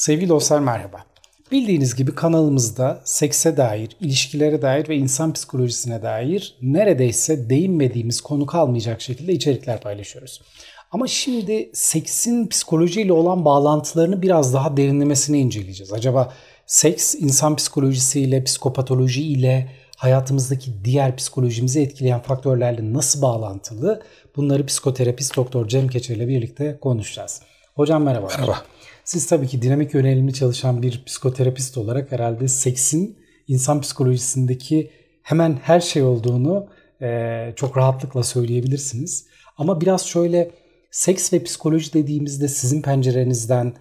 Sevgili dostlar merhaba. Bildiğiniz gibi kanalımızda sekse dair, ilişkilere dair ve insan psikolojisine dair neredeyse değinmediğimiz konu kalmayacak şekilde içerikler paylaşıyoruz. Ama şimdi seksin psikolojiyle olan bağlantılarını biraz daha derinlemesine inceleyeceğiz. Acaba seks insan psikolojisiyle, ile hayatımızdaki diğer psikolojimizi etkileyen faktörlerle nasıl bağlantılı? Bunları psikoterapist Doktor Cem Keçe ile birlikte konuşacağız. Hocam merhaba. Merhaba. Siz tabii ki dinamik yönelimli çalışan bir psikoterapist olarak herhalde seksin insan psikolojisindeki hemen her şey olduğunu e, çok rahatlıkla söyleyebilirsiniz. Ama biraz şöyle seks ve psikoloji dediğimizde sizin pencerenizden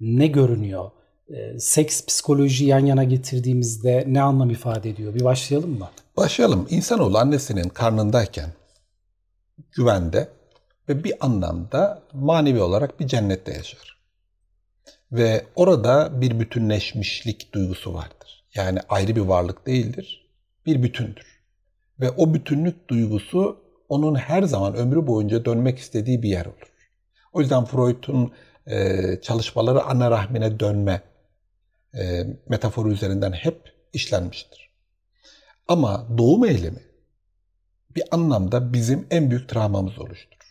ne görünüyor? E, seks psikoloji yan yana getirdiğimizde ne anlam ifade ediyor? Bir başlayalım mı? Başlayalım. İnsanoğlu annesinin karnındayken güvende ve bir anlamda manevi olarak bir cennette yaşar. Ve orada bir bütünleşmişlik duygusu vardır. Yani ayrı bir varlık değildir, bir bütündür. Ve o bütünlük duygusu onun her zaman ömrü boyunca dönmek istediği bir yer olur. O yüzden Freud'un e, çalışmaları ana rahmine dönme e, metaforu üzerinden hep işlenmiştir. Ama doğum eylemi bir anlamda bizim en büyük travmamız oluşturur.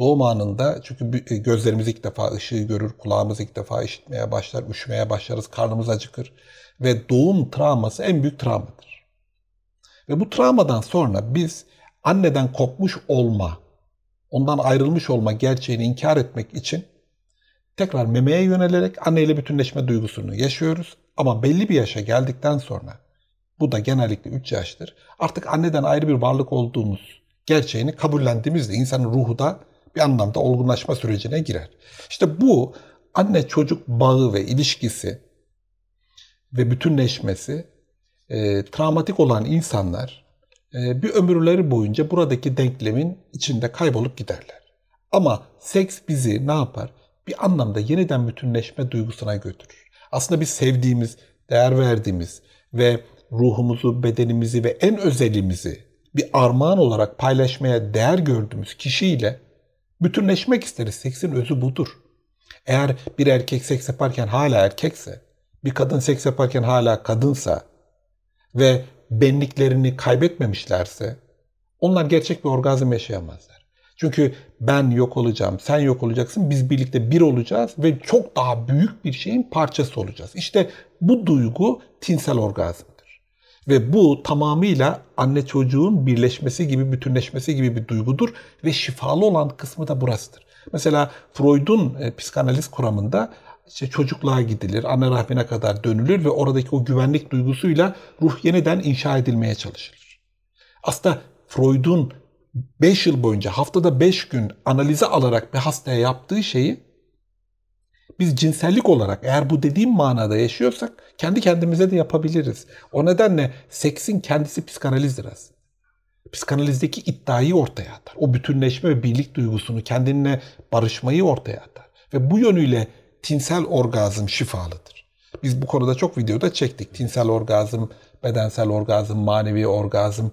Doğum anında çünkü e, gözlerimiz ilk defa ışığı görür, kulağımız ilk defa işitmeye başlar, üşümeye başlarız, karnımız acıkır. Ve doğum travması en büyük travmadır. Ve bu travmadan sonra biz anneden kopmuş olma, ondan ayrılmış olma gerçeğini inkar etmek için tekrar memeye yönelerek anneyle bütünleşme duygusunu yaşıyoruz. Ama belli bir yaşa geldikten sonra, bu da genellikle 3 yaştır, artık anneden ayrı bir varlık olduğumuz gerçeğini kabullendiğimizde insanın ruhu da bir anlamda olgunlaşma sürecine girer. İşte bu anne çocuk bağı ve ilişkisi ve bütünleşmesi e, travmatik olan insanlar e, bir ömürleri boyunca buradaki denklemin içinde kaybolup giderler. Ama seks bizi ne yapar? Bir anlamda yeniden bütünleşme duygusuna götürür. Aslında biz sevdiğimiz, değer verdiğimiz ve ruhumuzu, bedenimizi ve en özelimizi bir armağan olarak paylaşmaya değer gördüğümüz kişiyle Bütünleşmek isteriz. Seksin özü budur. Eğer bir erkek seks yaparken hala erkekse, bir kadın seks yaparken hala kadınsa ve benliklerini kaybetmemişlerse onlar gerçek bir orgazm yaşayamazlar. Çünkü ben yok olacağım, sen yok olacaksın, biz birlikte bir olacağız ve çok daha büyük bir şeyin parçası olacağız. İşte bu duygu tinsel orgazm. Ve bu tamamıyla anne çocuğun birleşmesi gibi, bütünleşmesi gibi bir duygudur ve şifalı olan kısmı da burasıdır. Mesela Freud'un e, psikanaliz kuramında işte çocukluğa gidilir, anne rahmine kadar dönülür ve oradaki o güvenlik duygusuyla ruh yeniden inşa edilmeye çalışılır. Aslında Freud'un 5 yıl boyunca haftada 5 gün analize alarak bir hastaya yaptığı şeyi biz cinsellik olarak eğer bu dediğim manada yaşıyorsak kendi kendimize de yapabiliriz. O nedenle seksin kendisi psikanalizdir aslında. Psikanalizdeki iddiayı ortaya atar. O bütünleşme ve birlik duygusunu kendinle barışmayı ortaya atar. Ve bu yönüyle tinsel orgazm şifalıdır. Biz bu konuda çok videoda çektik. Tinsel orgazm, bedensel orgazm, manevi orgazm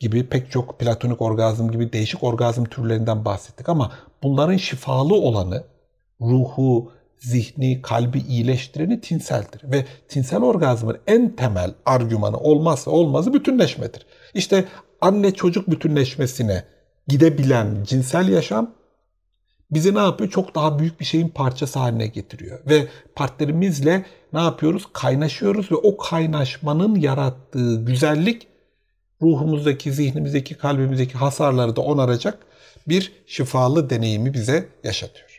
gibi pek çok platonik orgazm gibi değişik orgazm türlerinden bahsettik ama bunların şifalı olanı ruhu, zihni, kalbi iyileştireni tinseldir. Ve tinsel orgazmın en temel argümanı olmazsa olmazı bütünleşmedir. İşte anne çocuk bütünleşmesine gidebilen cinsel yaşam bizi ne yapıyor? Çok daha büyük bir şeyin parçası haline getiriyor. Ve partnerimizle ne yapıyoruz? Kaynaşıyoruz ve o kaynaşmanın yarattığı güzellik ruhumuzdaki, zihnimizdeki, kalbimizdeki hasarları da onaracak bir şifalı deneyimi bize yaşatıyor.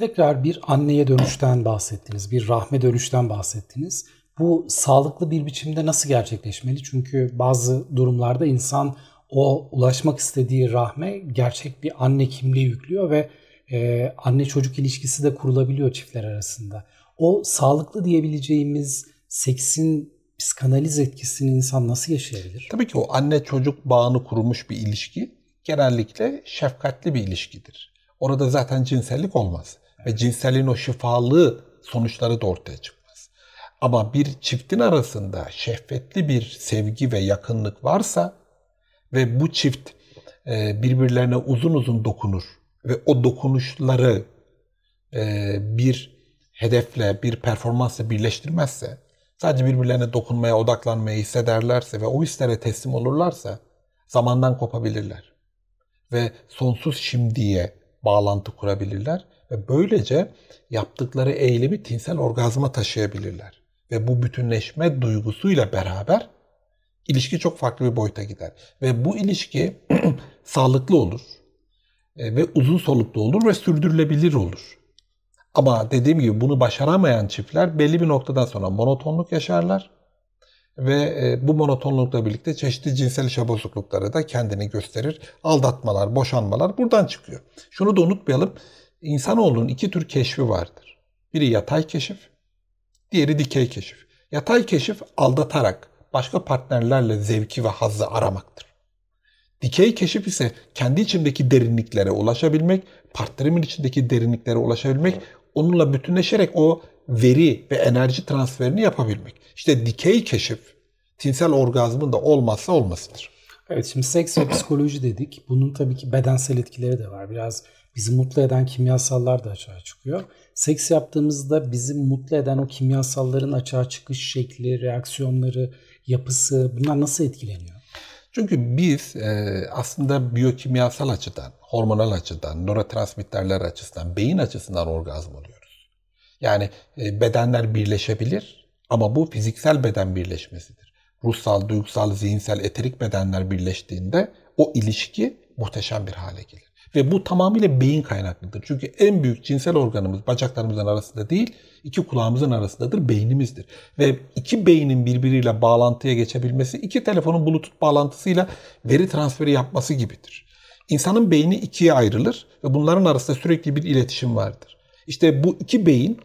Tekrar bir anneye dönüşten bahsettiniz, bir rahme dönüşten bahsettiniz. Bu sağlıklı bir biçimde nasıl gerçekleşmeli? Çünkü bazı durumlarda insan o ulaşmak istediği rahme gerçek bir anne kimliği yüklüyor ve e, anne çocuk ilişkisi de kurulabiliyor çiftler arasında. O sağlıklı diyebileceğimiz seksin psikanaliz etkisini insan nasıl yaşayabilir? Tabii ki o anne çocuk bağını kurmuş bir ilişki genellikle şefkatli bir ilişkidir. Orada zaten cinsellik olmaz ve cinselin o şifalı sonuçları da ortaya çıkmaz. Ama bir çiftin arasında şehvetli bir sevgi ve yakınlık varsa ve bu çift e, birbirlerine uzun uzun dokunur ve o dokunuşları e, bir hedefle, bir performansla birleştirmezse, sadece birbirlerine dokunmaya, odaklanmaya hissederlerse ve o hislere teslim olurlarsa zamandan kopabilirler. Ve sonsuz şimdiye bağlantı kurabilirler ve böylece yaptıkları eylemi tinsel orgazma taşıyabilirler. Ve bu bütünleşme duygusuyla beraber ilişki çok farklı bir boyuta gider. Ve bu ilişki sağlıklı olur e, ve uzun soluklu olur ve sürdürülebilir olur. Ama dediğim gibi bunu başaramayan çiftler belli bir noktadan sonra monotonluk yaşarlar ve e, bu monotonlukla birlikte çeşitli cinsel şabozuklukları da kendini gösterir. Aldatmalar, boşanmalar buradan çıkıyor. Şunu da unutmayalım. İnsanoğlunun iki tür keşfi vardır. Biri yatay keşif, diğeri dikey keşif. Yatay keşif aldatarak başka partnerlerle zevki ve hazzı aramaktır. Dikey keşif ise kendi içimdeki derinliklere ulaşabilmek, partnerimin içindeki derinliklere ulaşabilmek, onunla bütünleşerek o veri ve enerji transferini yapabilmek. İşte dikey keşif tinsel orgazmın da olmazsa olmasıdır. Evet şimdi seks ve psikoloji dedik. Bunun tabii ki bedensel etkileri de var. Biraz bizi mutlu eden kimyasallar da açığa çıkıyor. Seks yaptığımızda bizi mutlu eden o kimyasalların açığa çıkış şekli, reaksiyonları, yapısı bunlar nasıl etkileniyor? Çünkü biz e, aslında biyokimyasal açıdan, hormonal açıdan, nörotransmitterler açısından, beyin açısından orgazm oluyor. Yani e, bedenler birleşebilir ama bu fiziksel beden birleşmesidir. Ruhsal, duygusal, zihinsel, eterik bedenler birleştiğinde o ilişki muhteşem bir hale gelir. Ve bu tamamıyla beyin kaynaklıdır. Çünkü en büyük cinsel organımız bacaklarımızın arasında değil, iki kulağımızın arasındadır, beynimizdir. Ve iki beynin birbiriyle bağlantıya geçebilmesi, iki telefonun bluetooth bağlantısıyla veri transferi yapması gibidir. İnsanın beyni ikiye ayrılır ve bunların arasında sürekli bir iletişim vardır. İşte bu iki beyin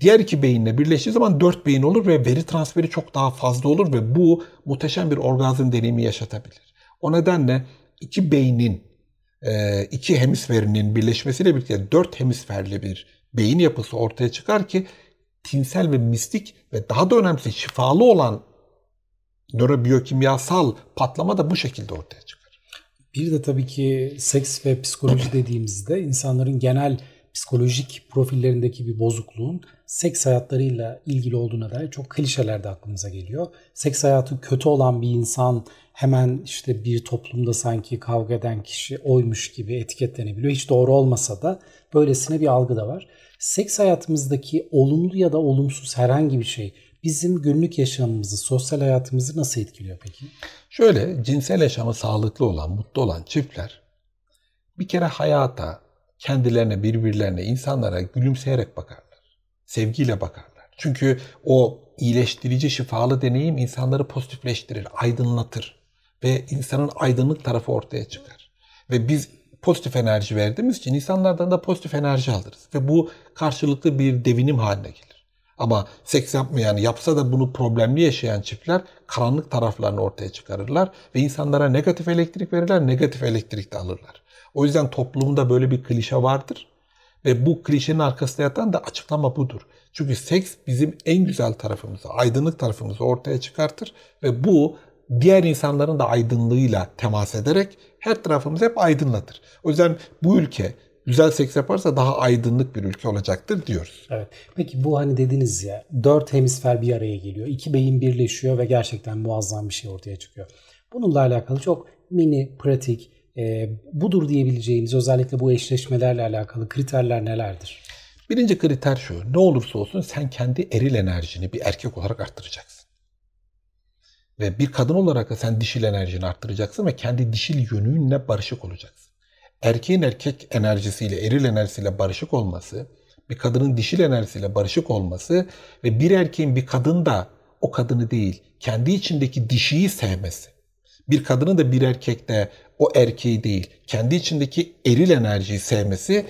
diğer iki beyinle birleştiği zaman dört beyin olur ve veri transferi çok daha fazla olur ve bu muhteşem bir orgazm deneyimi yaşatabilir. O nedenle iki beynin, e, iki hemisferinin birleşmesiyle birlikte dört hemisferli bir beyin yapısı ortaya çıkar ki tinsel ve mistik ve daha da önemlisi şifalı olan nörobiyokimyasal patlama da bu şekilde ortaya çıkar. Bir de tabii ki seks ve psikoloji dediğimizde insanların genel psikolojik profillerindeki bir bozukluğun seks hayatlarıyla ilgili olduğuna dair çok klişeler de aklımıza geliyor. Seks hayatı kötü olan bir insan hemen işte bir toplumda sanki kavga eden kişi oymuş gibi etiketlenebiliyor. Hiç doğru olmasa da böylesine bir algı da var. Seks hayatımızdaki olumlu ya da olumsuz herhangi bir şey bizim günlük yaşamımızı, sosyal hayatımızı nasıl etkiliyor peki? Şöyle cinsel yaşamı sağlıklı olan, mutlu olan çiftler bir kere hayata, kendilerine, birbirlerine, insanlara gülümseyerek bakarlar. Sevgiyle bakarlar. Çünkü o iyileştirici, şifalı deneyim insanları pozitifleştirir, aydınlatır ve insanın aydınlık tarafı ortaya çıkar. Ve biz pozitif enerji verdiğimiz için insanlardan da pozitif enerji alırız. Ve bu karşılıklı bir devinim haline gelir. Ama seks yapmayan, yapsa da bunu problemli yaşayan çiftler karanlık taraflarını ortaya çıkarırlar ve insanlara negatif elektrik verirler, negatif elektrik de alırlar. O yüzden toplumda böyle bir klişe vardır. Ve bu klişenin arkasında yatan da açıklama budur. Çünkü seks bizim en güzel tarafımızı, aydınlık tarafımızı ortaya çıkartır ve bu diğer insanların da aydınlığıyla temas ederek her tarafımız hep aydınlatır. O yüzden bu ülke güzel seks yaparsa daha aydınlık bir ülke olacaktır diyoruz. Evet. Peki bu hani dediniz ya dört hemisfer bir araya geliyor. iki beyin birleşiyor ve gerçekten muazzam bir şey ortaya çıkıyor. Bununla alakalı çok mini, pratik, e, budur diyebileceğimiz, özellikle bu eşleşmelerle alakalı kriterler nelerdir? Birinci kriter şu. Ne olursa olsun sen kendi eril enerjini bir erkek olarak arttıracaksın. Ve bir kadın olarak da sen dişil enerjini arttıracaksın ve kendi dişil yönünle barışık olacaksın. Erkeğin erkek enerjisiyle, eril enerjisiyle barışık olması, bir kadının dişil enerjisiyle barışık olması ve bir erkeğin bir kadın da o kadını değil, kendi içindeki dişiyi sevmesi. Bir kadının da bir erkekte o erkeği değil, kendi içindeki eril enerjiyi sevmesi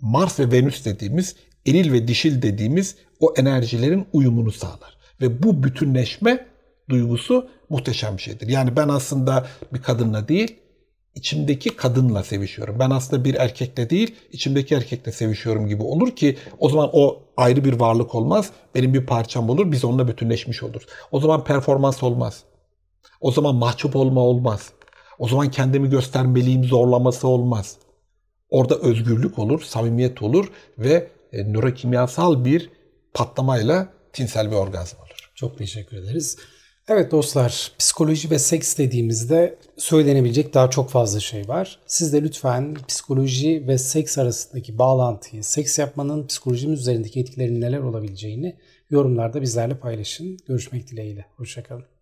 Mars ve Venüs dediğimiz eril ve dişil dediğimiz o enerjilerin uyumunu sağlar. Ve bu bütünleşme duygusu muhteşem bir şeydir. Yani ben aslında bir kadınla değil, içimdeki kadınla sevişiyorum. Ben aslında bir erkekle değil, içimdeki erkekle sevişiyorum gibi olur ki o zaman o ayrı bir varlık olmaz. Benim bir parçam olur, biz onunla bütünleşmiş oluruz. O zaman performans olmaz. O zaman mahcup olma olmaz. O zaman kendimi göstermeliyim zorlaması olmaz. Orada özgürlük olur, samimiyet olur ve e, nörokimyasal bir patlamayla tinsel bir orgazm olur. Çok teşekkür ederiz. Evet dostlar, psikoloji ve seks dediğimizde söylenebilecek daha çok fazla şey var. Siz de lütfen psikoloji ve seks arasındaki bağlantıyı, seks yapmanın psikolojimiz üzerindeki etkilerinin neler olabileceğini yorumlarda bizlerle paylaşın. Görüşmek dileğiyle. Hoşçakalın.